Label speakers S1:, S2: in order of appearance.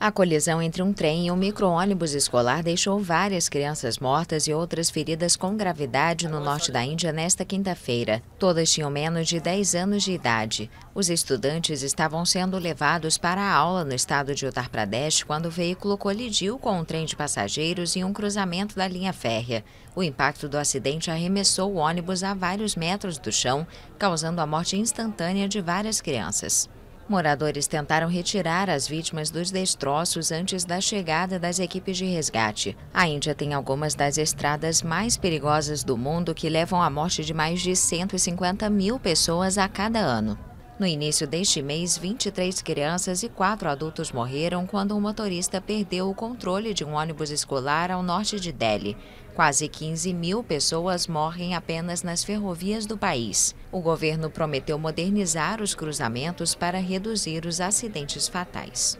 S1: A colisão entre um trem e um micro-ônibus escolar deixou várias crianças mortas e outras feridas com gravidade no norte da Índia nesta quinta-feira. Todas tinham menos de 10 anos de idade. Os estudantes estavam sendo levados para a aula no estado de Uttar Pradesh quando o veículo colidiu com um trem de passageiros em um cruzamento da linha férrea. O impacto do acidente arremessou o ônibus a vários metros do chão, causando a morte instantânea de várias crianças. Moradores tentaram retirar as vítimas dos destroços antes da chegada das equipes de resgate. A Índia tem algumas das estradas mais perigosas do mundo que levam à morte de mais de 150 mil pessoas a cada ano. No início deste mês, 23 crianças e 4 adultos morreram quando um motorista perdeu o controle de um ônibus escolar ao norte de Delhi. Quase 15 mil pessoas morrem apenas nas ferrovias do país. O governo prometeu modernizar os cruzamentos para reduzir os acidentes
S2: fatais.